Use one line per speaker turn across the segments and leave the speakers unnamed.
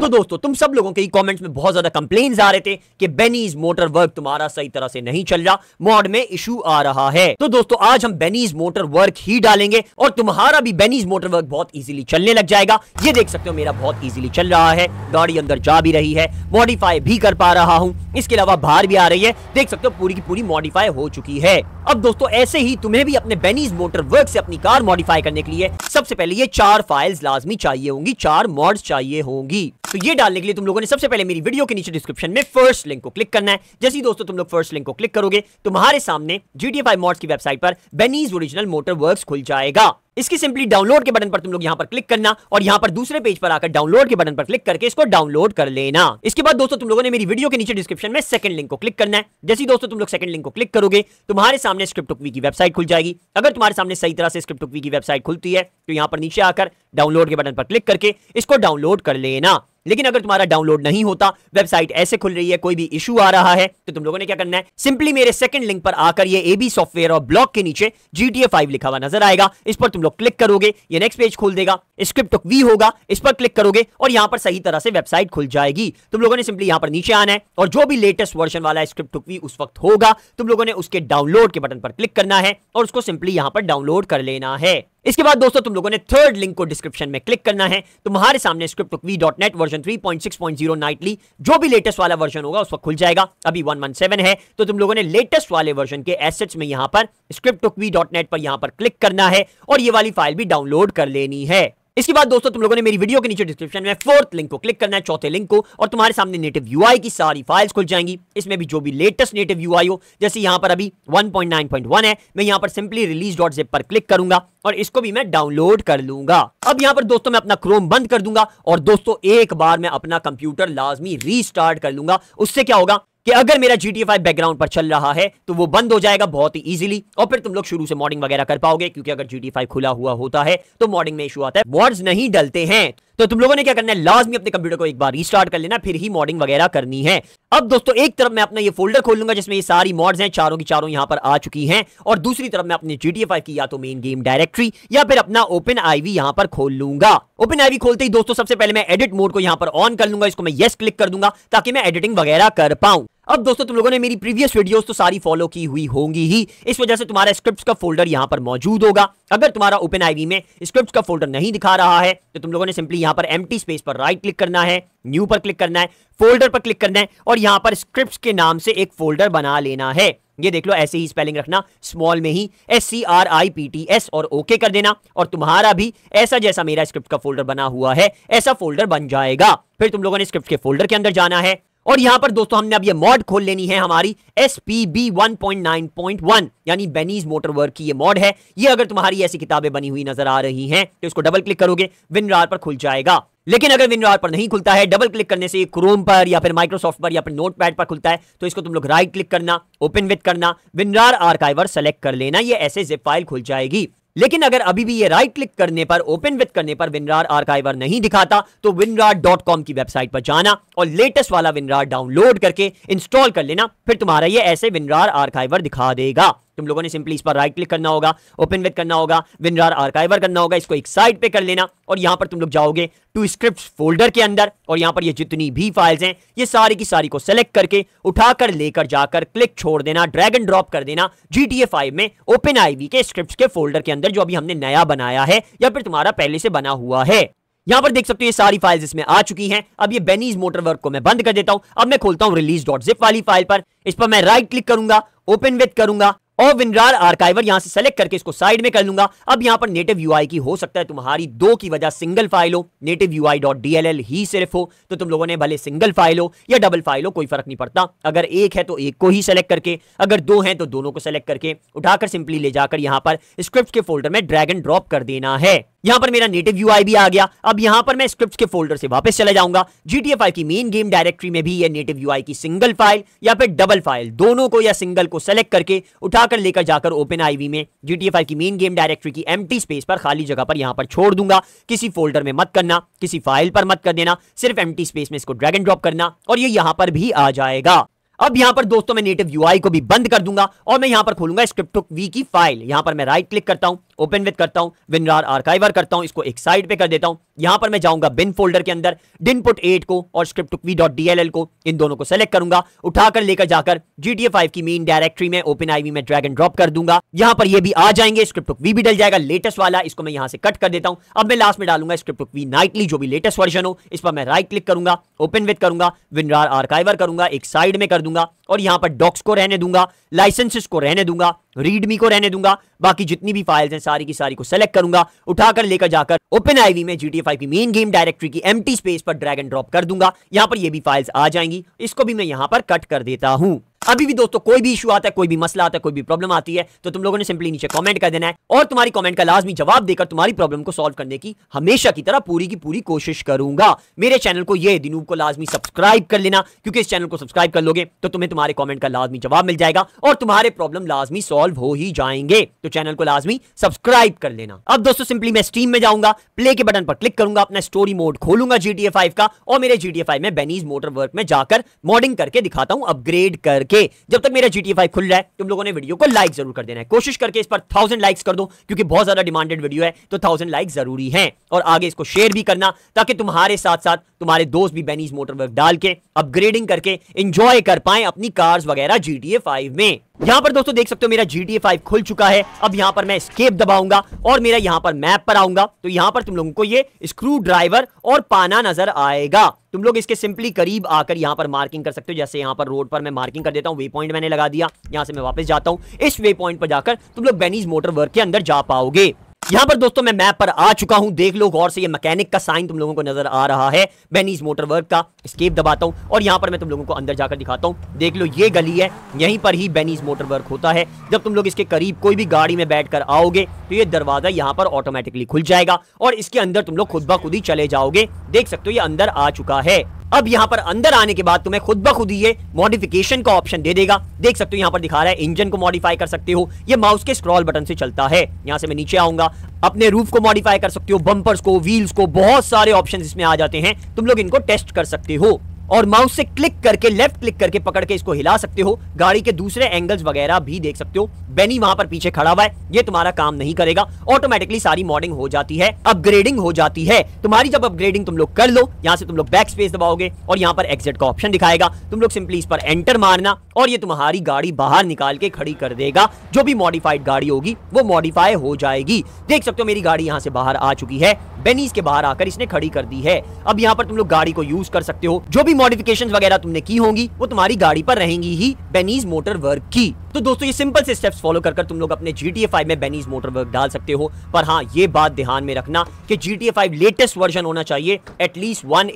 तो दोस्तों तुम सब लोगों के कमेंट्स में बहुत ज्यादा कंप्लेन आ रहे थे कि बेनीज मोटर वर्क तुम्हारा सही तरह से नहीं चल रहा मॉड में इशू आ रहा है तो दोस्तों आज हम बेनीज मोटर वर्क ही डालेंगे और तुम्हारा भी बेनीज मोटर वर्क बहुत इजीली चलने लग जाएगा ये देख सकते हो मेरा बहुत इजिली चल रहा है गाड़ी अंदर जा भी रही है मॉडिफाई भी कर पा रहा हूँ इसके अलावा बाहर भी आ रही है देख सकते हो पूरी की पूरी मॉडिफाई हो चुकी है अब दोस्तों ऐसे ही तुम्हें भी अपने बेनीज मोटर वर्क से अपनी कार मॉडिफाई करने के लिए सबसे पहले ये चार फाइल्स लाजमी चाहिए होंगी चार मॉड्स चाहिए होंगी तो ये डालने के लिए तुम लोगों ने सबसे पहले मेरी वीडियो के नीचे डिस्क्रिप्शन में फर्स्ट लिंक को क्लिक करना है जैसे दोस्तों तुम लोग फर्स्ट लिंक को क्लिक करोगे तुम्हारे सामने जीटी फाइव मॉड्स की वेबसाइट पर बेनीज ओरिजिनल मोटर वर्क खुल जाएगा इसकी सिंपली डाउनलोड के बटन पर तुम लोग यहाँ पर क्लिक करना और यहाँ पर दूसरे पेज पर आकर डाउनलोड के बटन पर क्लिक करके इसको डाउनलोड कर लेना इसके बाद दोस्तों तुम लोगों ने मेरी वीडियो के नीचे डिस्क्रिप्शन में सेकंड लिंक को क्लिक करना है जैसे ही दोस्तों तुम लोग सेकंड लिंक को क्लिक करोगे तुम्हारे सामने स्क्रिप्ट की वेबसाइट खुल जाएगी अगर तुम्हारे सामने सही तरह से स्क्रिप्ट की वेबसाइट खुलती है तो यहाँ पर नीचे आकर डाउनलोड के बटन पर क्लिक करके इसको डाउनलोड कर लेना लेकिन अगर तुम्हारा डाउनलोड नहीं होता वेबसाइट ऐसे खुल रही है कोई भी इशू आ रहा है तो तुम लोगों ने क्या करना है सिंपली मेरे सेकंड लिंक पर आकर ये एबी सॉफ्टवेयर और ब्लॉक के नीचे जीटीए फाइव लिखा हुआ नजर आएगा इस पर तुम लोग क्लिक करोगे ये नेक्स्ट पेज खोल देगा स्क्रिप्ट वी होगा इस पर क्लिक करोगे और यहां पर सही तरह से वेबसाइट खुल जाएगी तुम लोगों ने सिंपली यहां पर नीचे आना है और जो भी लेटेस्ट वर्जन वाला स्क्रिप्ट वी उस वक्त होगा तुम लोगों ने उसके डाउनलोड के बटन पर क्लिक करना है और उसको सिंपली यहां पर डाउनलोड कर लेना है इसके बाद दोस्तों तुम लोगों ने थर्ड लिंक को डिस्क्रिप्शन में क्लिक करना है तुम्हारे सामने script dot net version three point six point zero nightly जो भी लेटेस्ट वाला वर्जन होगा उस वक्त खुल जाएगा अभी वन वन सेवन है तो तुम लोगों ने लेटेस्ट वाले वर्जन के एसेट्स में यहां पर स्क्रिप्ट डॉट नेट पर यहां पर क्लिक करना है और ये वाली फाइल भी डाउनलोड कर लेनी है इसके बाद दोस्तों तुम लोगों ने मेरी वीडियो के नीचे डिस्क्रिप्शन में फोर्थ लिंक को क्लिक करना है चौथे लिंक को और तुम्हारे सामने नेटिव यूआई की सारी फाइल्स खुल जाएंगी इसमें भी जो भी लेटेस्ट नेटिव यूआई हो जैसे यहां पर अभी 1.9.1 है मैं यहां पर सिंपली रिलीज डॉट जेप पर क्लिक करूंगा और इसको भी मैं डाउनलोड कर लूंगा अब यहां पर दोस्तों मैं अपना क्रोम बंद कर दूंगा और दोस्तों एक बार मैं अपना कंप्यूटर लाजमी रीस्टार्ट कर लूंगा उससे क्या होगा कि अगर मेरा जी टी बैकग्राउंड पर चल रहा है तो वो बंद हो जाएगा बहुत ही इजीली और फिर तुम लोग शुरू से मॉडिंग वगैरह कर पाओगे क्योंकि अगर जी टी खुला हुआ होता है तो मॉडिंग में इशू आता है वर्ड्स नहीं डलते हैं तो तुम लोगों ने क्या करना है लाजमी अपने कंप्यूटर को एक बार रिस्टार्ट कर लेना फिर ही मॉडिंग वगैरह करनी है अब दोस्तों एक तरफ मैं अपना ये फोल्डर खोल लूंगा जिसमें ये सारी मॉड्स हैं चारों की चारों यहां पर आ चुकी हैं और दूसरी तरफ मैं अपने 5 की या तो मेन गेम डायरेक्टरी या फिर अपना ओपन आईवी यहां पर खोल लूंगा ओपन आईवी खोलते ही दोस्तों सबसे पहले मैं एडिट मोड को यहां पर ऑन कर लूंगा इसको मैं येस क्लिक कर दूंगा ताकि मैं एडिटिंग वगैरह कर पाऊं अब दोस्तों तुम लोगों ने मेरी प्रीवियस वीडियोस तो सारी फॉलो की हुई होंगी ही इस वजह से तुम्हारा स्क्रिप्ट का फोल्डर यहाँ पर मौजूद होगा अगर तुम्हारा ओपन आईवी में स्क्रिप्ट का फोल्डर नहीं दिखा रहा है तो तुम लोगों ने सिंपली यहाँ पर एम स्पेस पर राइट क्लिक करना है न्यू पर क्लिक करना है फोल्डर पर क्लिक करना है और यहाँ पर स्क्रिप्ट के नाम से एक फोल्डर बना लेना है ये देख लो ऐसे ही स्पेलिंग रखना स्मॉल में ही S C R I P T S और ओके कर देना और तुम्हारा भी ऐसा जैसा मेरा स्क्रिप्ट का फोल्डर बना हुआ है ऐसा फोल्डर बन जाएगा फिर तुम लोगों ने स्क्रिप्ट के फोल्डर के अंदर जाना है और यहां पर दोस्तों हमने अब ये मॉड खोल लेनी है हमारी S P B one point nine point one यानी बेनीज मोटरवर्क की ये मॉड है ये अगर तुम्हारी ऐसी किताबें बनी हुई नजर आ रही हैं तो इसको डबल क्लिक करोगे विनरार पर खुल जाएगा लेकिन अगर विनरार पर नहीं खुलता है डबल क्लिक करने से क्रोम पर या फिर माइक्रोसॉफ्ट पर या फिर पैड पर खुलता है तो इसको तुम लोग राइट क्लिक करना ओपन विथ करना विनरार आर्काइवर सेलेक्ट कर लेना ये ऐसे जिप फाइल खुल जाएगी लेकिन अगर अभी भी ये राइट क्लिक करने पर ओपन विथ करने पर विनरार आर्काइवर नहीं दिखाता तो विनरार की वेबसाइट पर जाना और लेटेस्ट वाला विनरार डाउनलोड करके इंस्टॉल कर लेना फिर तुम्हारा ये ऐसे विनरार आर्काइवर दिखा देगा तुम लोगों ने सिंपली इस पर राइट क्लिक करना होगा ओपन विद करना होगा विनरार आर्काइवर करना होगा इसको एक साइड पे कर लेना और यहाँ पर तुम लोग जाओगे टू स्क्रिप्ट फोल्डर के अंदर और यहां पर ये जितनी भी फाइल्स हैं ये सारी की सारी को सेलेक्ट करके उठाकर लेकर जाकर क्लिक छोड़ देना ड्रैग एंड ड्रॉप कर देना जी टी में ओपन आईवी के स्क्रिप्ट के फोल्डर के अंदर जो अभी हमने नया बनाया है या फिर तुम्हारा पहले से बना हुआ है यहां पर देख सकते हो ये सारी फाइल्स इसमें आ चुकी हैं अब ये बेनीज मोटरवर्क को मैं बंद कर देता हूं अब मैं खोलता हूं रिलीज डॉट जिप वाली फाइल पर इस पर मैं राइट क्लिक करूंगा ओपन विथ करूंगा और विनरार आर्काइवर यहां से सेलेक्ट करके इसको साइड में कर लूंगा अब यहां पर नेटिव यूआई की हो सकता है तुम्हारी दो की वजह सिंगल फाइल हो नेटिव यूआई डॉट डीएलएल ही सिर्फ हो तो तुम लोगों ने भले सिंगल फाइल हो या डबल फाइल हो कोई फर्क नहीं पड़ता अगर एक है तो एक को ही सेलेक्ट करके अगर दो है तो दोनों को सेलेक्ट करके उठाकर सिंपली ले जाकर यहां पर स्क्रिप्ट के फोल्डर में ड्रैग एंड ड्रॉप कर देना है यहां पर मेरा नेटिव यू भी आ गया अब यहां पर मैं स्क्रिप्ट के फोल्डर से वापस चला जाऊंगा जीटीए की मेन गेम डायरेक्टरी में भी यह नेटिव यू की सिंगल फाइल या फिर डबल फाइल दोनों को या सिंगल को सेलेक्ट करके उठाकर लेकर जाकर ओपन आईवी में जीटीए फाइव की मेन गेम डायरेक्टरी की एम स्पेस पर खाली जगह पर यहां पर छोड़ दूंगा किसी फोल्डर में मत करना किसी फाइल पर मत कर देना सिर्फ एम स्पेस में इसको ड्रैग एंड ड्रॉप करना और ये यहां पर भी आ जाएगा अब यहां पर दोस्तों मैं नेटिव यूआई को भी बंद कर दूंगा और मैं यहां पर खोलूंगा स्क्रिप्ट वी की फाइल यहां पर मैं राइट क्लिक करता हूं ओपन विद करता हूं विनरार आर्काइवर करता हूं इसको एक साइड पे कर देता हूं यहां पर मैं जाऊंगा बिन फोल्डर के अंदर डिन पुट एट को और script V dot D L L को इन दोनों को सेलेक्ट करूंगा उठाकर लेकर जाकर जी टी ए फाइव की मेन डायरेक्टरी में ओपन आईवी में ड्रैग एंड ड्रॉप कर दूंगा यहाँ पर ये भी आ जाएंगे स्क्रिप्ट वी भी डल जाएगा लेटेस्ट वाला इसको मैं यहाँ से कट कर देता हूँ अब मैं लास्ट में डालूंगा स्क्रिप्ट वी नाइटली जो भी लेटेस्ट वर्जन हो इस पर मैं राइट क्लिक करूंगा ओपन विद करूंगा विनरार आर्काइवर करूंगा एक साइड में कर दूंगा और यहां पर डॉक्स को रहने दूंगा लाइसेंसेस को रहने दूंगा रीडमी को रहने दूंगा बाकी जितनी भी फाइल्स हैं सारी की सारी को सेलेक्ट करूंगा उठाकर लेकर जाकर ओपन आईवी में जीटीए फाइव की मेन गेम डायरेक्टरी की एम्प्टी स्पेस पर ड्रैग एंड ड्रॉप कर दूंगा यहां पर ये भी फाइल्स आ जाएंगी इसको भी मैं यहां पर कट कर देता हूं अभी भी दोस्तों कोई भी इशू आता है कोई भी मसला आता है कोई भी प्रॉब्लम आती है तो तुम लोगों ने सिंपली नीचे कमेंट कर देना है और तुम्हारी कमेंट का लाजमी जवाब देकर तुम्हारी प्रॉब्लम को सॉल्व करने की हमेशा की तरह पूरी की पूरी कोशिश करूंगा मेरे चैनल को यह दिनूब को लाजमी सब्सक्राइब कर लेना क्योंकि इस चैनल को सब्सक्राइब कर लोगे तो तुम्हें तुम्हारे कॉमेंट का लाजमी जवाब मिल जाएगा और तुम्हारे प्रॉब्लम लाजमी सॉल्व हो ही जाएंगे तो चैनल को लाजमी सब्सक्राइब कर लेना अब दोस्तों सिंपली मैं स्टीम में जाऊंगा प्ले के बटन पर क्लिक करूंगा अपना स्टोरी मोड खोलूंगा जीटीए फाइव का और मेरे जीटीए फाइव में बेनीज मोटर वर्क में जाकर मॉडिंग करके दिखाता हूं अपग्रेड करके ओके जब तक मेरा GTA 5 खुल रहा है तुम लोगों ने वीडियो को लाइक जरूर कर देना है कोशिश करके इस पर थाउजेंड लाइक्स कर दो क्योंकि बहुत ज्यादा डिमांडेड वीडियो है तो थाउजेंड लाइक जरूरी है और आगे इसको शेयर भी करना ताकि तुम्हारे साथ साथ तुम्हारे दोस्त भी बेनीज मोटरवर्क डाल के अपग्रेडिंग करके इंजॉय कर पाए अपनी कार्स वगैरह जी टी में यहाँ पर दोस्तों देख सकते हो मेरा जी टी खुल चुका है अब यहाँ पर मैं स्केप दबाऊंगा और मेरा यहाँ पर मैप पर आऊंगा तो यहाँ पर तुम लोगों को ये स्क्रू ड्राइवर और पाना नजर आएगा तुम लोग इसके सिंपली करीब आकर यहाँ पर मार्किंग कर सकते हो जैसे यहाँ पर रोड पर मैं मार्किंग कर देता हूँ वे पॉइंट मैंने लगा दिया यहाँ से मैं वापस जाता हूँ इस वे पॉइंट पर जाकर तुम लोग बेनीज मोटर वर्क के अंदर जा पाओगे यहाँ पर दोस्तों मैं मैप पर आ चुका हूँ देख लो गौर से ये मैकेनिक का साइन तुम लोगों को नजर आ रहा है बेनीज मोटर वर्क का स्केप दबाता हूँ और यहाँ पर मैं तुम लोगों को अंदर जाकर दिखाता हूँ देख लो ये गली है यहीं पर ही बेनीज मोटर वर्क होता है जब तुम लोग इसके करीब कोई भी गाड़ी में बैठ आओगे तो ये दरवाजा यहाँ पर ऑटोमेटिकली खुल जाएगा और इसके अंदर तुम लोग खुद ब खुद ही चले जाओगे देख सकते हो ये अंदर आ चुका है अब यहाँ पर अंदर आने के बाद तुम्हें खुद ब खुद ये मॉडिफिकेशन का ऑप्शन दे देगा देख सकते हो यहाँ पर दिखा रहा है इंजन को मॉडिफाई कर सकते हो ये माउस के स्क्रॉल बटन से चलता है यहाँ से मैं नीचे आऊंगा अपने रूफ को मॉडिफाई कर सकते हो बंपर्स को व्हील्स को बहुत सारे ऑप्शन इसमें आ जाते हैं तुम लोग इनको टेस्ट कर सकते हो और माउस से क्लिक करके लेफ्ट क्लिक करके पकड़ के इसको हिला सकते हो गाड़ी के दूसरे एंगल्स वगैरह भी देख सकते हो बेनी वहां पर पीछे खड़ा हुआ है ये तुम्हारा काम नहीं करेगा ऑटोमेटिकली सारी मॉडिंग हो जाती है अपग्रेडिंग हो जाती है तुम्हारी जब अपग्रेडिंग तुम लोग कर लो यहाँ से तुम लोग बैक स्पेस दबाओगे और यहाँ पर एग्जिट का ऑप्शन दिखाएगा तुम लोग सिंपली इस पर एंटर मारना और ये तुम्हारी गाड़ी बाहर निकाल के खड़ी कर देगा जो भी मॉडिफाइड गाड़ी होगी वो मॉडिफाई हो जाएगी देख सकते हो मेरी गाड़ी यहाँ से बाहर आ चुकी है बेनीज के बाहर आकर इसने खड़ी कर दी है अब यहाँ पर तुम लोग गाड़ी को यूज कर सकते हो जो भी मॉडिफिकेशन वगैरह तुमने की होंगी वो तुम्हारी गाड़ी पर रहेंगी ही बेनीज मोटर वर्क की तो दोस्तों ये सिंपल से स्टेप्स फॉलो कर कर तुम लोग अपने जी टी में बेनीज मोटर वर्क डाल सकते हो पर हाँ ये बात ध्यान में रखना कि जी टी लेटेस्ट वर्जन होना चाहिए एटलीस्ट वन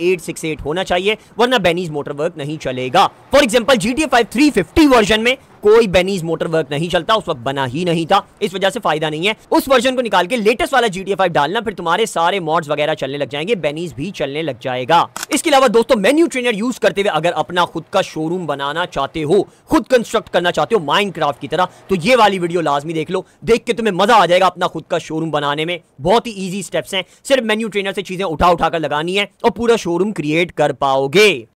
होना चाहिए वरना बेनीज मोटर वर्क नहीं चलेगा for example G T A version में कोई बेनीज मोटर वर्क नहीं चलता उस वक्त बना ही नहीं था इस वजह से फायदा नहीं है उस वर्जन को निकाल के लेटेस्ट वाला जी टी डालना फिर तुम्हारे सारे मॉड्स वगैरह चलने लग जाएंगे बेनीज भी चलने लग जाएगा इसके अलावा दोस्तों मेन्यू ट्रेनर यूज करते हुए अगर अपना खुद का शोरूम बनाना चाहते हो खुद कंस्ट्रक्ट करना चाहते हो माइंड माइनक्राफ्ट की तरह तो ये वाली वीडियो लाजमी देख लो देख के तुम्हें मजा आ जाएगा अपना खुद का शोरूम बनाने में बहुत ही ईजी स्टेप्स हैं सिर्फ मेन्यू ट्रेनर से चीजें उठा उठा कर लगानी है और पूरा शोरूम क्रिएट कर पाओगे